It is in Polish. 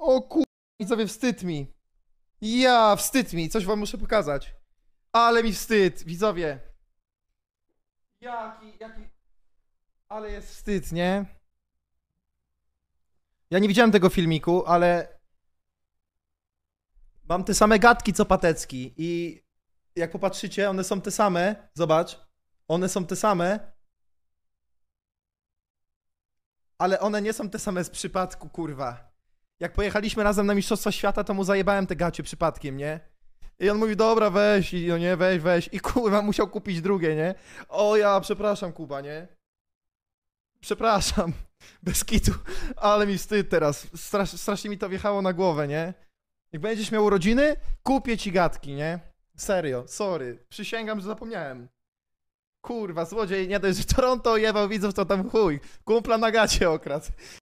O kur*** widzowie, wstyd mi. Ja, wstyd mi, coś wam muszę pokazać. Ale mi wstyd, widzowie. Jaki, jaki... Ale jest wstyd, nie? Ja nie widziałem tego filmiku, ale... Mam te same gadki co Patecki i jak popatrzycie, one są te same. Zobacz. One są te same. Ale one nie są te same z przypadku, kurwa jak pojechaliśmy razem na Mistrzostwa Świata, to mu zajebałem te gacie przypadkiem, nie? I on mówi, dobra, weź, i no nie, weź, weź. I kurwa, musiał kupić drugie, nie? O ja, przepraszam, Kuba, nie? Przepraszam, bez kitu, ale mi wstyd teraz. Strasz, strasznie mi to wjechało na głowę, nie? Jak będziesz miał urodziny, kupię ci gadki, nie? Serio, sorry. Przysięgam, że zapomniałem. Kurwa, złodziej, nie dość, że Toronto jebał widzów, to tam chuj. Kumpla na gacie okradł.